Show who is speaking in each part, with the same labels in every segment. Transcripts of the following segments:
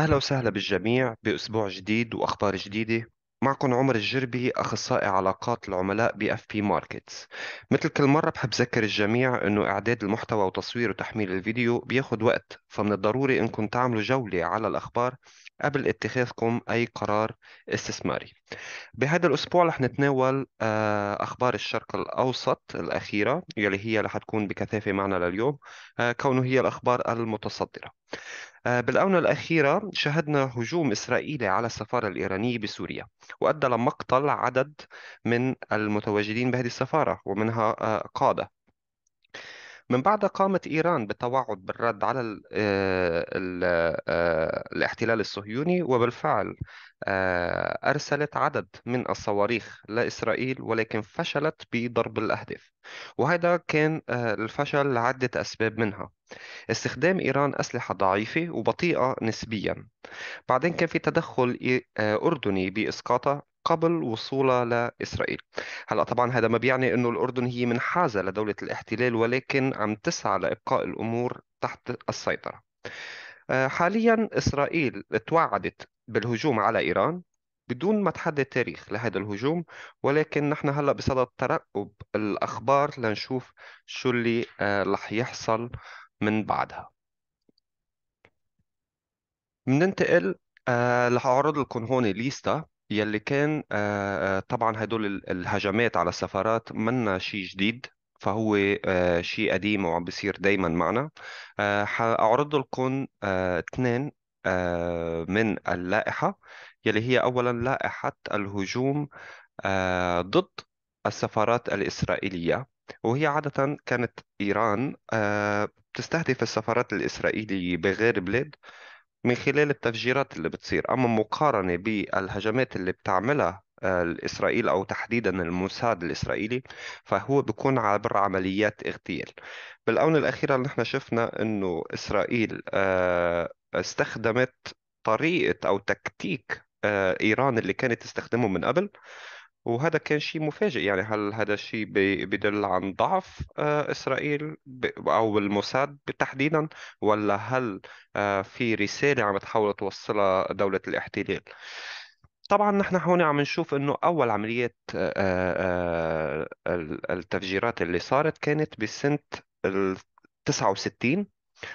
Speaker 1: أهلا وسهلا بالجميع بأسبوع جديد وأخبار جديدة معكم عمر الجربي أخصائي علاقات العملاء ب اف بي ماركتس مثل كل مرة بحب ذكر الجميع أنه إعداد المحتوى وتصوير وتحميل الفيديو بياخد وقت فمن الضروري أنكم تعملوا جولة على الأخبار قبل اتخاذكم أي قرار استثماري بهذا الأسبوع رح نتناول آه، أخبار الشرق الأوسط الأخيرة يلي هي رح تكون بكثافة معنا لليوم آه، كونه هي الأخبار المتصدرة آه، بالآونة الأخيرة شهدنا هجوم إسرائيلي على السفارة الإيرانية بسوريا وأدى لمقتل عدد من المتواجدين بهذه السفارة ومنها آه، قادة من بعد قامت إيران بالتوعد بالرد على الـ آه، الـ آه، الاحتلال الصهيوني وبالفعل آه، أرسلت عدد من الصواريخ لإسرائيل ولكن فشلت بضرب الأهداف وهذا كان الفشل لعدة أسباب منها استخدام إيران أسلحة ضعيفة وبطيئة نسبيا بعدين كان في تدخل أردني بإسقاطها قبل وصولها لإسرائيل هلا طبعا هذا ما بيعني أنه الأردن هي منحازة لدولة الاحتلال ولكن عم تسعى لإبقاء الأمور تحت السيطرة آه، حاليا إسرائيل توعدت بالهجوم على إيران بدون ما تحدد تاريخ لهذا الهجوم ولكن نحن هلا بصدد ترقب الاخبار لنشوف شو اللي آه، رح يحصل من بعدها بننتقل رح آه، اعرض لكم هون ليستا يلي كان آه، آه، طبعا هدول الهجمات على السفارات منا شيء جديد فهو آه، شيء قديم وعم بيصير دايما معنا حأعرض لكم اثنين من اللائحة يلي هي أولا لائحة الهجوم ضد السفارات الإسرائيلية وهي عادة كانت إيران تستهدف بتستهدف السفارات الإسرائيلية بغير بلاد من خلال التفجيرات اللي بتصير أما مقارنة بالهجمات اللي بتعملها آه، الإسرائيل أو تحديدا الموساد الإسرائيلي فهو بيكون عبر عمليات اغتيال بالآونة الأخيرة اللي نحن شفنا أنه إسرائيل آه، استخدمت طريقة أو تكتيك آه، إيران اللي كانت تستخدمه من قبل وهذا كان شيء مفاجئ يعني هل هذا الشيء بيدل بدل عن ضعف آه، إسرائيل أو الموساد تحديدا ولا هل آه، في رسالة عم تحاول توصلها دولة الاحتلال طبعا نحن هون عم نشوف انه اول عمليات آه، التفجيرات اللي صارت كانت بسنة ال 69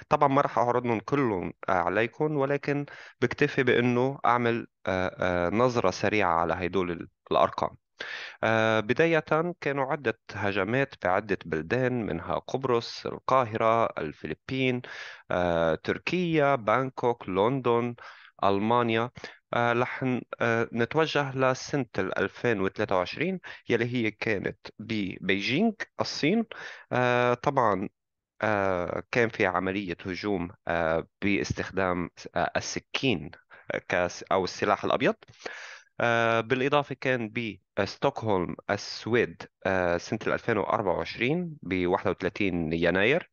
Speaker 1: طبعا ما راح اعرضهم كلهم عليكم ولكن بكتفي بانه اعمل نظرة سريعة على هدول الأرقام آه، بداية كانوا عدة هجمات بعدة بلدان منها قبرص، القاهرة، الفلبين، آه، تركيا، بانكوك، لندن، ألمانيا رح آه، نتوجه لسنة 2023 يلي هي كانت ببيجينغ الصين طبعا كان في عملية هجوم باستخدام السكين أو السلاح الأبيض آه، بالإضافة كان بستوكهولم آه، السويد آه، سنة 2024 ب 31 يناير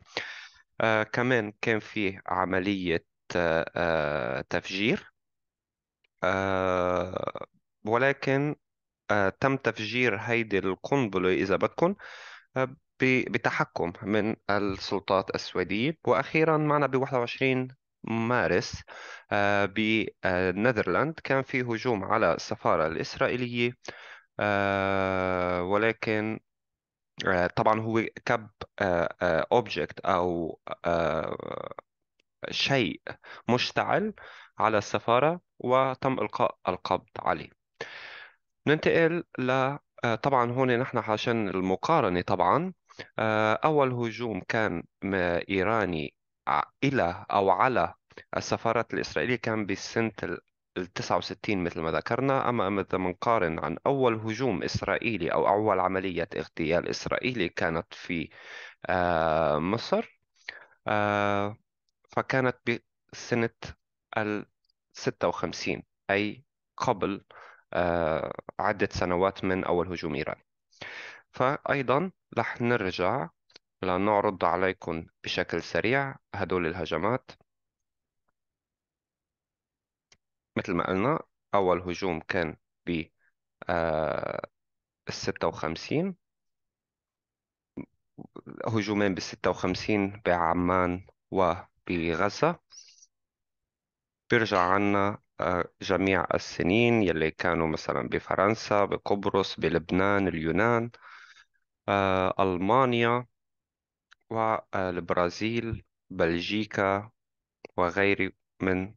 Speaker 1: كمان كان في عملية تفجير ولكن تم تفجير هيدي القنبلة إذا بدكم بتحكم من السلطات السويدية وأخيرا معنا ب 21 مارس آه، بالنذرلاند آه، كان في هجوم على السفارة الإسرائيلية آه، ولكن طبعا هو كب اوبجكت او شيء مشتعل على السفارة وتم إلقاء القبض عليه ننتقل ل طبعا هون نحن عشان المقارنة طبعا أول هجوم كان إيراني إلى أو على السفارات الإسرائيلية كان بسنة ال 69 مثل ما ذكرنا أما إذا منقارن عن أول هجوم إسرائيلي أو أول عملية اغتيال إسرائيلي كانت في آه، مصر آه، فكانت بسنة ال 56 أي قبل آه، عدة سنوات من أول هجوم إيران فأيضا رح نرجع لنعرض عليكم بشكل سريع هدول الهجمات مثل ما قلنا أول هجوم كان ب آه، الستة وخمسين هجومين بالستة وخمسين بعمان وبغزة بيرجع عنا آه، جميع السنين يلي كانوا مثلا بفرنسا بقبرص بلبنان اليونان آه، ألمانيا والبرازيل آه، بلجيكا وغير من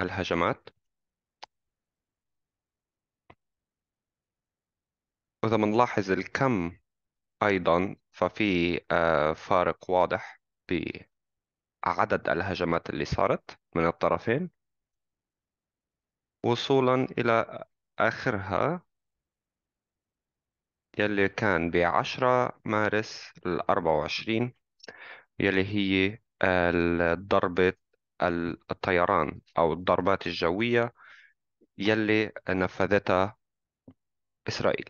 Speaker 1: الهجمات وإذا بنلاحظ الكم أيضا ففي آه، فارق واضح بعدد الهجمات اللي صارت من الطرفين وصولا إلى آخرها يلي كان 10 مارس ال 24 يلي هي آه، ضربة الطيران أو الضربات الجوية يلي نفذتها إسرائيل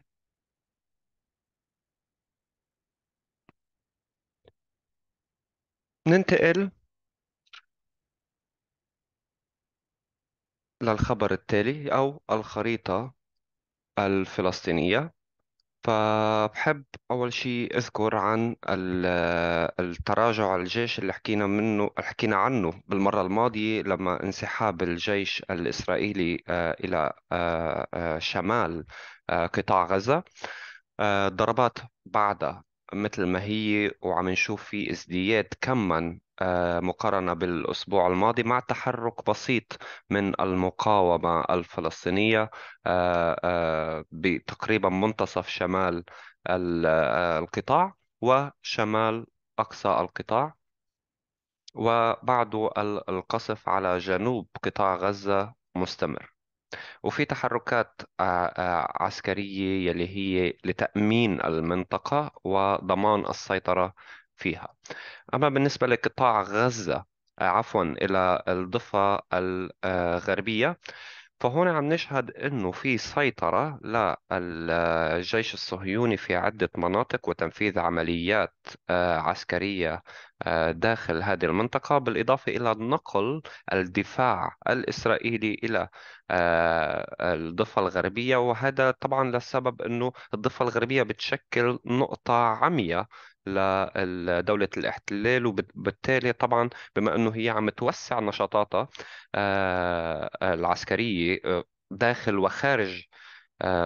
Speaker 1: ننتقل للخبر التالي أو الخريطة الفلسطينية فبحب أول شيء أذكر عن التراجع الجيش اللي حكينا منه حكينا عنه بالمرة الماضية لما انسحاب الجيش الإسرائيلي آه، إلى آه، آه، شمال قطاع غزة ضربات بعدها مثل ما هي وعم نشوف في ازدياد كما آه، مقارنة بالأسبوع الماضي مع تحرك بسيط من المقاومة الفلسطينية آه، آه، بتقريبا منتصف شمال القطاع وشمال أقصى القطاع وبعد القصف على جنوب قطاع غزة مستمر وفي تحركات آه، آه، عسكرية يلي هي لتأمين المنطقة وضمان السيطرة فيها أما بالنسبة لقطاع غزة آه، عفوا إلى الضفة الغربية فهون عم نشهد انه في سيطره للجيش الصهيوني في عده مناطق وتنفيذ عمليات آه، عسكريه آه، داخل هذه المنطقه بالاضافه الى نقل الدفاع الاسرائيلي الى آه، الضفه الغربيه وهذا طبعا للسبب انه الضفه الغربيه بتشكل نقطه عمياء لدولة الاحتلال وبالتالي طبعا بما أنه هي عم توسع نشاطاتها آه، آه، العسكرية آه، داخل وخارج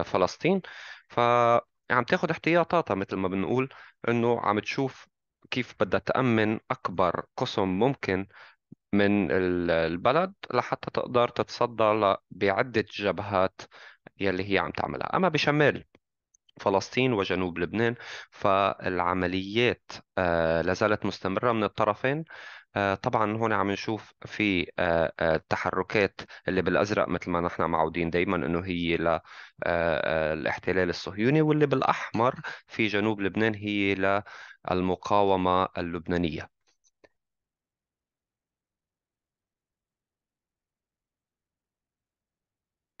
Speaker 1: فلسطين فعم تاخذ احتياطاتها مثل ما بنقول أنه عم تشوف كيف بدها تأمن أكبر قسم ممكن من البلد لحتى تقدر تتصدى بعدة جبهات يلي هي عم تعملها أما بشمال فلسطين وجنوب لبنان فالعمليات آه، لازالت مستمرة من الطرفين آه، طبعا هنا عم نشوف في آه، التحركات اللي بالازرق مثل ما نحن معودين دائما انه هي للاحتلال الصهيوني واللي بالاحمر في جنوب لبنان هي للمقاومه اللبنانيه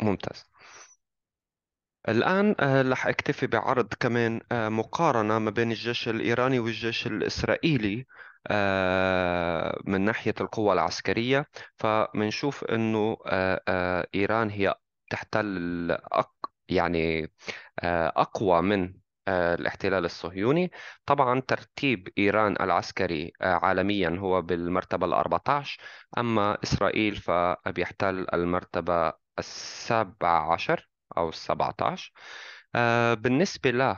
Speaker 1: ممتاز الآن آه، رح أكتفي بعرض كمان آه، مقارنة ما بين الجيش الإيراني والجيش الإسرائيلي آه، من ناحية القوة العسكرية فمنشوف أنه إيران هي تحتل يعني أقوى من الاحتلال الصهيوني طبعا ترتيب إيران العسكري عالميا هو بالمرتبة ال14 أما إسرائيل فبيحتل المرتبة السابعة عشر او ال 17 آه، بالنسبه ل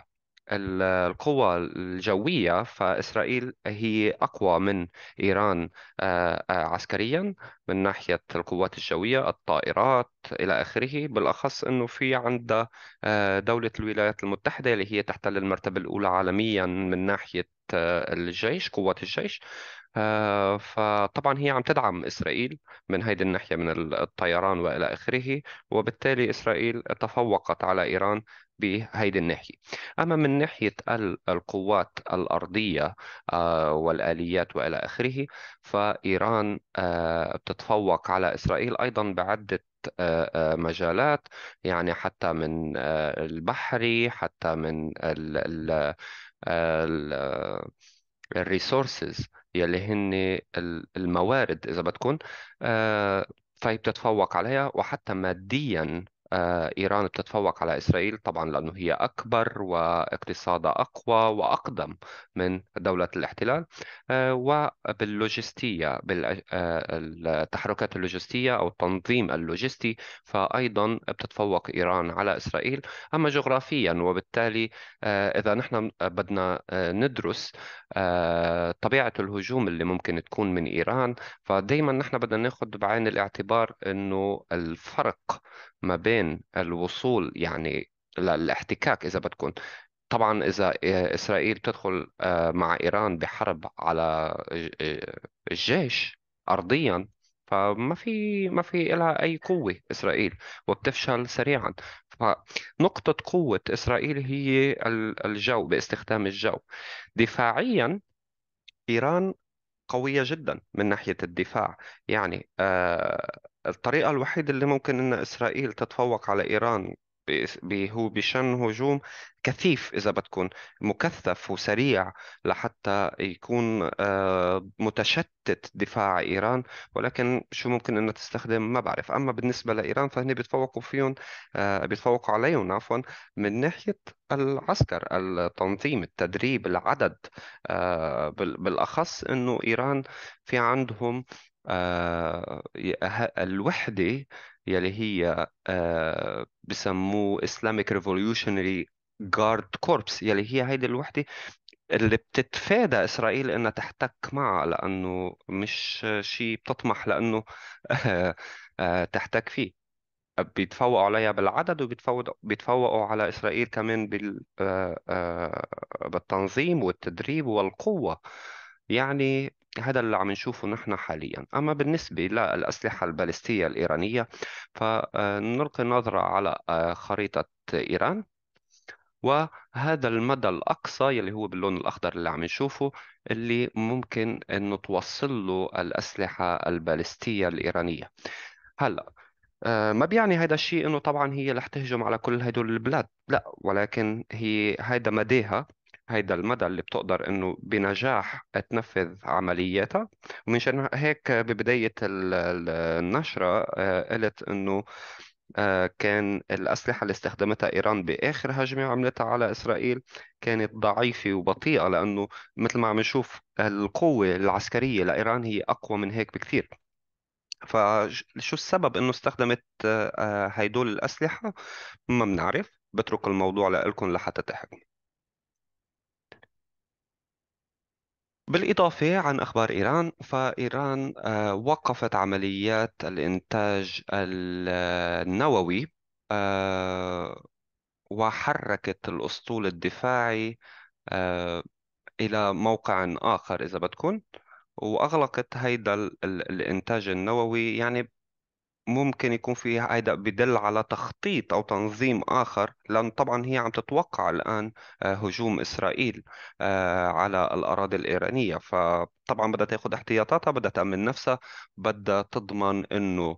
Speaker 1: القوة الجوية فإسرائيل هي أقوى من إيران آه، آه، عسكريا من ناحية القوات الجوية الطائرات إلى آخره بالأخص أنه في عندها آه، دولة الولايات المتحدة اللي هي تحتل المرتبة الأولى عالميا من ناحية الجيش قوات الجيش فطبعا هي عم تدعم إسرائيل من هذه الناحية من الطيران وإلى آخره وبالتالي إسرائيل تفوقت على إيران بهيدي الناحية أما من ناحية القوات الأرضية آه، والآليات وإلى آخره فإيران آه، بتتفوق على إسرائيل أيضا بعدة آه، مجالات يعني حتى من البحري حتى من الريسورسز يلي هن الموارد إذا بدكم فهي بتتفوق عليها وحتى ماديا إيران بتتفوق على إسرائيل طبعا لأنه هي أكبر واقتصادها أقوى وأقدم من دولة الاحتلال آه، وباللوجستية بالتحركات آه، اللوجستية أو التنظيم اللوجستي فأيضا بتتفوق إيران على إسرائيل أما جغرافيا وبالتالي آه، إذا نحن بدنا ندرس طبيعة الهجوم اللي ممكن تكون من إيران فدايما نحن بدنا ناخذ بعين الاعتبار أنه الفرق ما بين بين الوصول يعني للاحتكاك إذا بدكم طبعا إذا إسرائيل تدخل آه، مع إيران بحرب على آه، الجيش أرضيا فما في ما في لها أي قوة إسرائيل وبتفشل سريعا فنقطة قوة إسرائيل هي الجو باستخدام الجو دفاعيا إيران قوية جدا من ناحية الدفاع يعني آه الطريقة الوحيدة اللي ممكن أن إسرائيل تتفوق على إيران هو بشن هجوم كثيف إذا بتكون مكثف وسريع لحتى يكون آه، متشتت دفاع إيران ولكن شو ممكن أنها تستخدم ما بعرف أما بالنسبة لإيران فهن بيتفوقوا فيهم آه، بيتفوقوا عليهم عفوا من ناحية العسكر التنظيم التدريب العدد آه، بالأخص أنه إيران في عندهم آه الوحدة يلي هي آه بسموه Islamic Revolutionary Guard Corps يلي هي هيدي الوحدة اللي بتتفادى إسرائيل إنها تحتك معها لأنه مش شيء بتطمح لأنه آه آه تحتك فيه بيتفوقوا عليها بالعدد وبيتفوقوا على إسرائيل كمان بال... آه, آه، بالتنظيم والتدريب والقوة يعني هذا اللي عم نشوفه نحن حاليا أما بالنسبة للأسلحة البالستية الإيرانية فنلقي نظرة على آه، خريطة إيران وهذا المدى الأقصى يلي هو باللون الأخضر اللي عم نشوفه اللي ممكن إنه توصل له الأسلحة البالستية الإيرانية هلأ آه، ما بيعني هذا الشيء انه طبعا هي رح تهجم على كل هدول البلاد لا ولكن هي هذا مداها هيدا المدى اللي بتقدر انه بنجاح تنفذ عملياتها ومنشان هيك ببداية النشرة آه، قلت انه آه، كان الأسلحة اللي استخدمتها إيران بآخر هجمة عملتها على إسرائيل كانت ضعيفة وبطيئة لأنه مثل ما عم نشوف القوة العسكرية لإيران هي أقوى من هيك بكثير فشو السبب انه استخدمت آه، هيدول الاسلحه ما بنعرف بترك الموضوع لكم لحتى تحكموا بالإضافة عن أخبار إيران فإيران آه، وقفت عمليات الإنتاج النووي آه، وحركت الأسطول الدفاعي آه، إلى موقع آخر إذا بدكم وأغلقت هيدا الإنتاج النووي يعني ممكن يكون في هيدا بدل على تخطيط او تنظيم اخر لان طبعا هي عم تتوقع الان آه، هجوم اسرائيل آه، على الاراضي الايرانيه فطبعا بدها تاخذ احتياطاتها بدها تامن نفسها بدها تضمن انه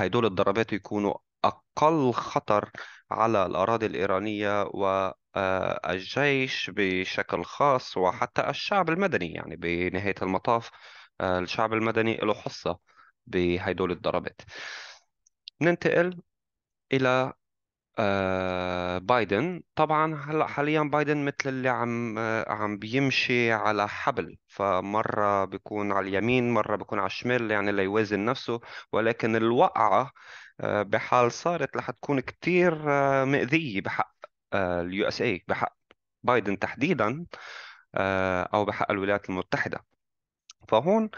Speaker 1: هدول آه، الضربات يكونوا اقل خطر على الاراضي الايرانيه و الجيش بشكل خاص وحتى الشعب المدني يعني بنهايه المطاف الشعب المدني له حصه بهدول الضربات ننتقل إلى آه، بايدن طبعا هلا حاليا بايدن مثل اللي عم آه، عم بيمشي على حبل فمره بيكون على اليمين مره بيكون على الشمال يعني ليوازن نفسه ولكن الوقعه آه، بحال صارت رح تكون كثير مأذيه بحق اليو اس اي بحق بايدن تحديدا او بحق الولايات المتحده فهون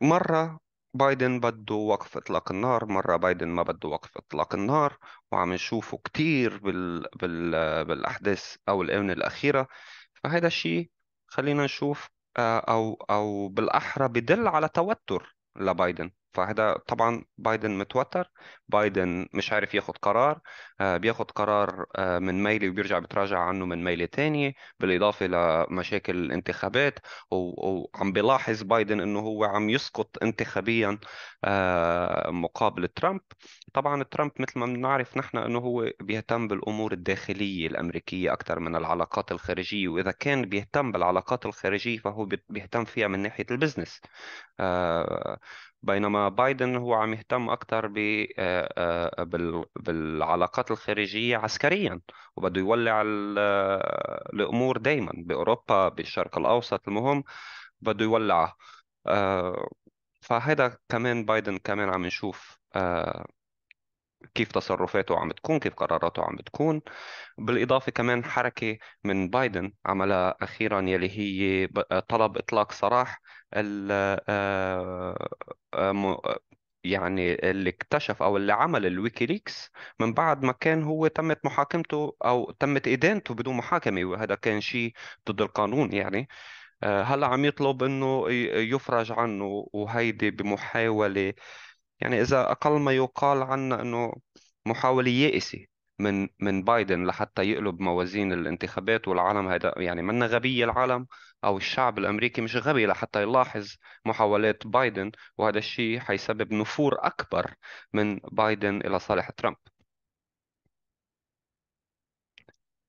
Speaker 1: مره بايدن بده وقف اطلاق النار مره بايدن ما بده وقف اطلاق النار وعم نشوفه كتير بال... بال... بالاحداث او الاونه الاخيره فهذا الشيء خلينا نشوف آه، او او بالاحرى بدل على توتر لبايدن فهذا طبعا بايدن متوتر بايدن مش عارف ياخد قرار آه بياخد قرار آه من ميلي وبيرجع بتراجع عنه من ميلي تانية بالإضافة لمشاكل الانتخابات وعم بيلاحظ بايدن أنه هو عم يسقط انتخابيا آه مقابل ترامب طبعا ترامب مثل ما بنعرف نحن أنه هو بيهتم بالأمور الداخلية الأمريكية أكثر من العلاقات الخارجية وإذا كان بيهتم بالعلاقات الخارجية فهو بيهتم فيها من ناحية البزنس بينما بايدن هو عم يهتم أكثر آه، آه، بالعلاقات الخارجية عسكريا وبده يولع آه، الأمور دايما بأوروبا بالشرق الأوسط المهم بده يولعها فهذا كمان بايدن كمان عم نشوف كيف تصرفاته عم تكون كيف قراراته عم بتكون بالإضافة كمان حركة من بايدن عملها أخيرا يلي هي طلب إطلاق سراح يعني اللي اكتشف او اللي عمل الويكيليكس من بعد ما كان هو تمت محاكمته او تمت ادانته بدون محاكمه وهذا كان شيء ضد القانون يعني آه، هلا عم يطلب انه يفرج عنه وهيدي بمحاوله يعني اذا اقل ما يقال عنه انه محاوله يائسه من من بايدن لحتى يقلب موازين الانتخابات والعالم هذا يعني منا غبية العالم أو الشعب الأمريكي مش غبي لحتى يلاحظ محاولات بايدن وهذا الشيء حيسبب نفور أكبر من بايدن إلى صالح ترامب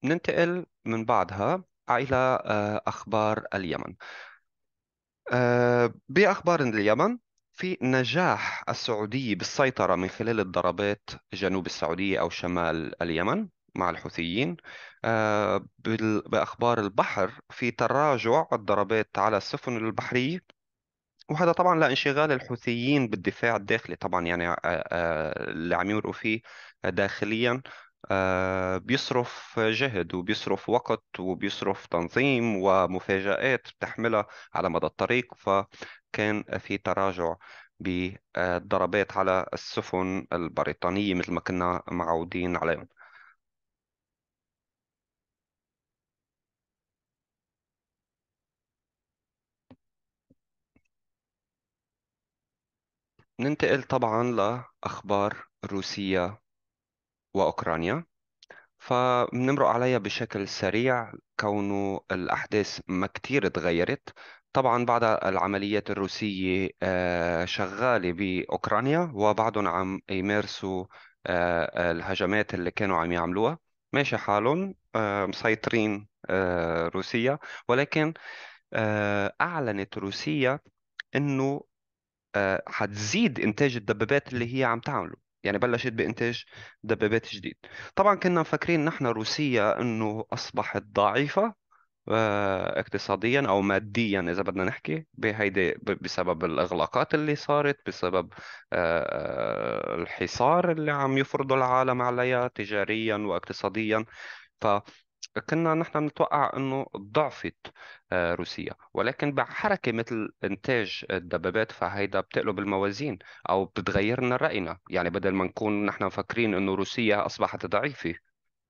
Speaker 1: ننتقل من بعدها إلى آه، أخبار اليمن آه، بأخبار اليمن في نجاح السعودية بالسيطرة من خلال الضربات جنوب السعودية أو شمال اليمن مع الحوثيين آه، بأخبار البحر في تراجع الضربات على السفن البحرية وهذا طبعا لانشغال الحوثيين بالدفاع الداخلي طبعا يعني آه، آه، اللي عم يمرقوا فيه داخليا آه، بيصرف جهد وبيصرف وقت وبيصرف تنظيم ومفاجآت بتحملها على مدى الطريق فكان في تراجع بالضربات على السفن البريطانية مثل ما كنا معودين عليهم ننتقل طبعا لأخبار روسيا وأوكرانيا فبنمرق عليها بشكل سريع كونه الأحداث ما كتير تغيرت طبعا بعد العمليات الروسية آه، شغالة بأوكرانيا وبعدهم عم يمارسوا آه، الهجمات اللي كانوا عم يعملوها ماشي حالهم آه، مسيطرين روسيا ولكن أعلنت روسيا إنه حتزيد إنتاج الدبابات اللي هي عم تعمله يعني بلشت بانتاج دبابات جديد طبعا كنا مفكرين نحن روسيا انه اصبحت ضعيفه آه، اقتصاديا او ماديا اذا بدنا نحكي بهيدي بسبب الاغلاقات اللي صارت بسبب آه، آه، الحصار اللي عم يفرضه العالم عليها تجاريا واقتصاديا ف كنا نحن نتوقع انه ضعفت آه، روسيا ولكن بحركه مثل انتاج الدبابات فهيدا بتقلب الموازين او بتغيرنا لنا راينا يعني بدل ما نكون نحن مفكرين انه روسيا اصبحت ضعيفه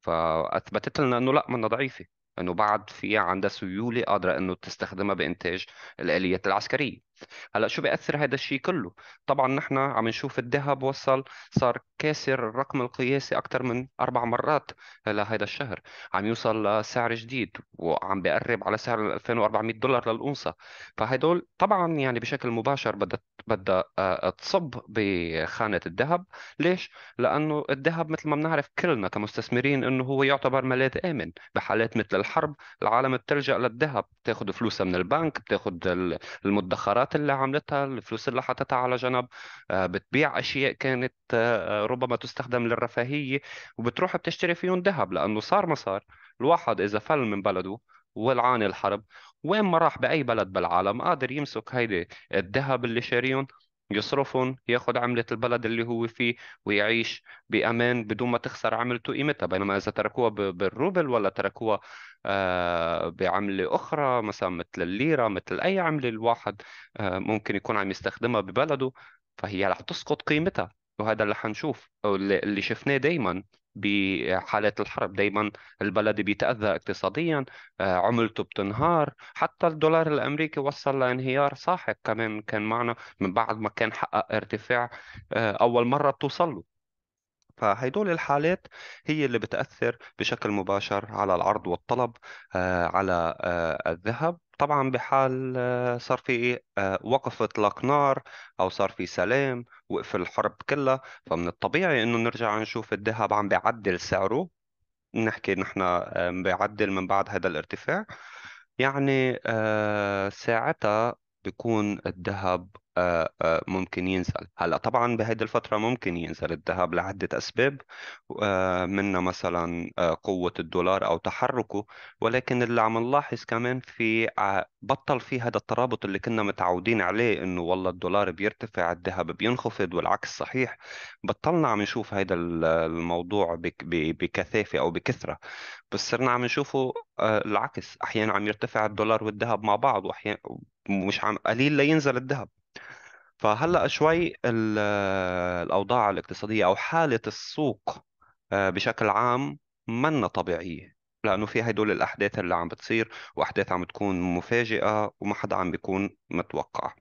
Speaker 1: فاثبتت لنا انه لا منا ضعيفه انه بعد في عندها سيوله قادره انه تستخدمها بانتاج الاليات العسكريه هلا شو بياثر هذا الشيء كله طبعا نحن عم نشوف الذهب وصل صار كاسر الرقم القياسي اكثر من اربع مرات لهذا الشهر عم يوصل لسعر جديد وعم بقرب على سعر 2400 دولار للأونصة فهدول طبعا يعني بشكل مباشر بدها بدها آه، تصب بخانة الذهب ليش؟ لأنه الذهب مثل ما بنعرف كلنا كمستثمرين أنه هو يعتبر ملاذ آمن بحالات مثل الحرب العالم بتلجأ للذهب بتاخذ فلوسها من البنك بتاخذ المدخرات الدفعات اللي عملتها الفلوس اللي حطتها على جنب آه، بتبيع اشياء كانت آه، آه، ربما تستخدم للرفاهيه وبتروح بتشتري فيهم ذهب لانه صار ما صار الواحد اذا فل من بلده والعاني الحرب وين ما راح باي بلد بالعالم قادر يمسك هيدي الذهب اللي شاريهم يصرفهم ياخد عملة البلد اللي هو فيه ويعيش بأمان بدون ما تخسر عملته قيمتها بينما إذا تركوها بالروبل ولا تركوها آه، بعملة أخرى مثلا مثل الليرة مثل أي عملة الواحد آه، ممكن يكون عم يستخدمها ببلده فهي رح تسقط قيمتها وهذا اللي حنشوف أو اللي شفناه دايما بحالات الحرب دايما البلد بيتأذى اقتصاديا آه، عملته بتنهار حتى الدولار الأمريكي وصل لانهيار ساحق كمان كان معنا من بعد ما كان حقق ارتفاع آه، أول مرة بتوصل له فهيدول الحالات هي اللي بتأثر بشكل مباشر على العرض والطلب آه، على آه، الذهب طبعا بحال آه، صار في وقف اطلاق نار او صار في سلام وقف الحرب كلها فمن الطبيعي انه نرجع نشوف الذهب عم بيعدل سعره نحكي نحن بيعدل من بعد هذا الارتفاع يعني ساعتها بيكون الذهب آه، آه، ممكن ينزل هلا طبعا بهيدي الفتره ممكن ينزل الذهب لعده اسباب آه، منها مثلا قوه الدولار او تحركه ولكن اللي عم نلاحظ كمان في بطل في هذا الترابط اللي كنا متعودين عليه انه والله الدولار بيرتفع الذهب بينخفض والعكس صحيح بطلنا عم نشوف هذا الموضوع بكثافه او بكثره بس صرنا عم نشوفه العكس احيانا عم يرتفع الدولار والذهب مع بعض واحيانا مش عم قليل لينزل الذهب فهلا شوي الاوضاع الاقتصاديه او حاله السوق آه، بشكل عام منا طبيعيه لانه في هدول الاحداث اللي عم بتصير واحداث عم بتكون مفاجئه وما حدا عم بيكون متوقعها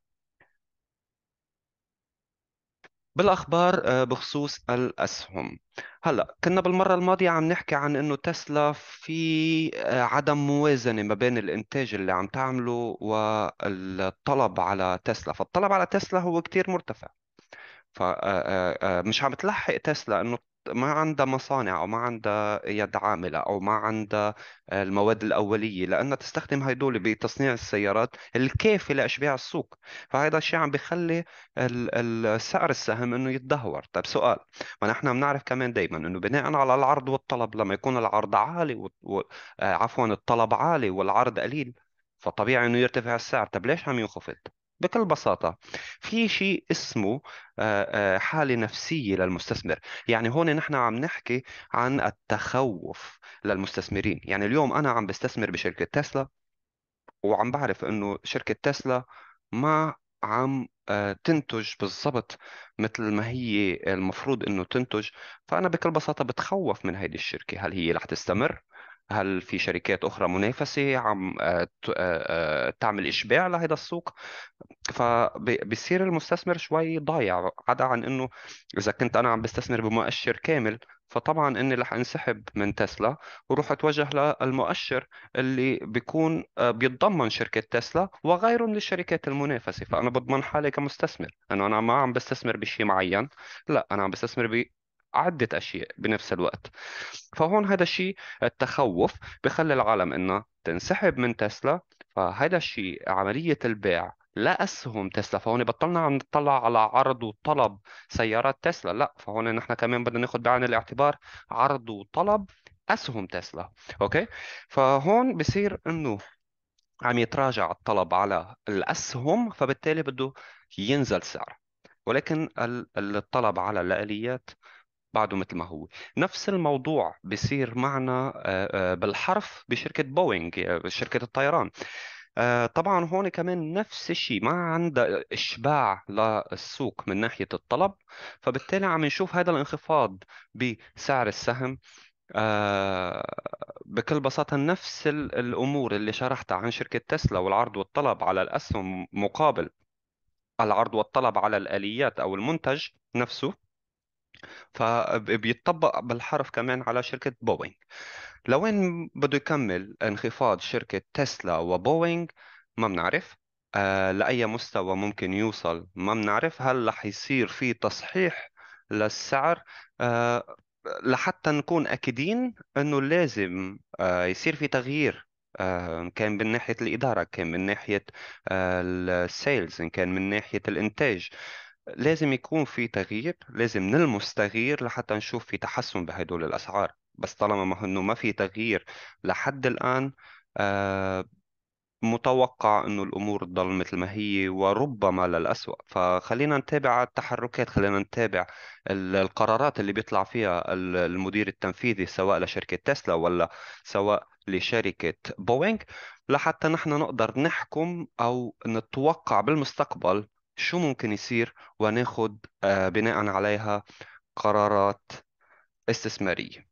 Speaker 1: بالاخبار آه، بخصوص الاسهم هلا كنا بالمره الماضيه عم نحكي عن انه تسلا في آه، عدم موازنه ما بين الانتاج اللي عم تعمله والطلب على تسلا فالطلب على تسلا هو كتير مرتفع فمش آه، عم تلحق تسلا انه ما عندها مصانع او ما عندها يد عامله او ما عندها آه، المواد الاوليه لانها تستخدم هدول بتصنيع السيارات الكافيه لاشباع السوق فهذا الشيء عم بخلي سعر السهم انه يتدهور طيب سؤال ما نحن بنعرف كمان دائما انه بناء على العرض والطلب لما يكون العرض عالي و... و... آه، عفوا الطلب عالي والعرض قليل فطبيعي انه يرتفع السعر طب ليش عم ينخفض بكل بساطة في شيء اسمه آه، آه، حالة نفسية للمستثمر يعني هون نحن عم نحكي عن التخوف للمستثمرين يعني اليوم أنا عم بستثمر بشركة تسلا وعم بعرف أنه شركة تسلا ما عم آه، تنتج بالضبط مثل ما هي المفروض انه تنتج فانا بكل بساطه بتخوف من هيدي الشركه هل هي رح تستمر هل في شركات أخرى منافسة عم آه، آه، آه، تعمل إشباع لهذا السوق فبصير المستثمر شوي ضايع عدا عن أنه إذا كنت أنا عم بستثمر بمؤشر كامل فطبعا اني رح انسحب من تسلا وروح اتوجه للمؤشر اللي بيكون بيتضمن شركه تسلا وغيره من الشركات المنافسه فانا بضمن حالي كمستثمر انه انا ما عم بستثمر بشيء معين لا انا عم بستثمر عدة أشياء بنفس الوقت فهون هذا الشيء التخوف بخلي العالم إنه تنسحب من تسلا فهذا الشيء عملية البيع لا اسهم تسلا فهون بطلنا عم نطلع على عرض وطلب سيارات تسلا لا فهون نحن كمان بدنا ناخذ بعين الاعتبار عرض وطلب اسهم تسلا اوكي فهون بصير انه عم يتراجع الطلب على الاسهم فبالتالي بده ينزل سعر ولكن الطلب على الاليات بعده مثل ما هو نفس الموضوع بصير معنا آه، آه، بالحرف بشركة بوينغ آه، شركة الطيران طبعا هون كمان نفس الشيء ما عندها اشباع للسوق من ناحيه الطلب فبالتالي عم نشوف هذا الانخفاض بسعر السهم بكل بساطه نفس الامور اللي شرحتها عن شركه تسلا والعرض والطلب على الاسهم مقابل العرض والطلب على الاليات او المنتج نفسه فبيتطبق بالحرف كمان على شركة بوينغ لوين بده يكمل انخفاض شركة تسلا وبوينغ ما بنعرف آه لأي مستوى ممكن يوصل ما بنعرف هل رح يصير في تصحيح للسعر آه لحتى نكون أكيدين أنه لازم آه يصير في تغيير آه، كان من ناحية الإدارة كان من ناحية آه، السيلز كان من ناحية الإنتاج لازم يكون في تغيير لازم نلمس تغيير لحتى نشوف في تحسن بهدول الأسعار بس طالما ما انه ما في تغيير لحد الآن آه، متوقع انه الامور تضل مثل ما هي وربما للاسوء فخلينا نتابع التحركات خلينا نتابع القرارات اللي بيطلع فيها المدير التنفيذي سواء لشركة تسلا ولا سواء لشركة بوينغ لحتى نحن نقدر نحكم او نتوقع بالمستقبل شو ممكن يصير وناخد آه، بناء عليها قرارات استثمارية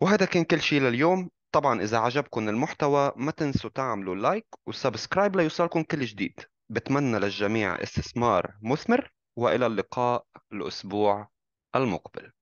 Speaker 1: وهذا كان كل شيء لليوم طبعا إذا عجبكم المحتوى ما تنسوا تعملوا لايك وسبسكرايب ليوصلكم كل جديد بتمنى للجميع استثمار مثمر وإلى اللقاء الأسبوع المقبل